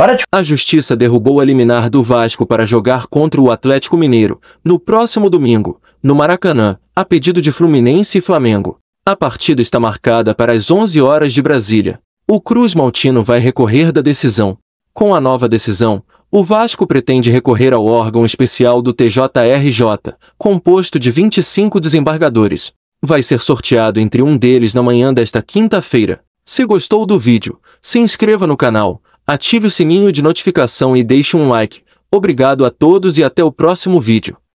Para de... A justiça derrubou a liminar do Vasco para jogar contra o Atlético Mineiro, no próximo domingo, no Maracanã, a pedido de Fluminense e Flamengo. A partida está marcada para as 11 horas de Brasília. O Cruz Maltino vai recorrer da decisão. Com a nova decisão, o Vasco pretende recorrer ao órgão especial do TJRJ, composto de 25 desembargadores. Vai ser sorteado entre um deles na manhã desta quinta-feira. Se gostou do vídeo, se inscreva no canal, ative o sininho de notificação e deixe um like. Obrigado a todos e até o próximo vídeo.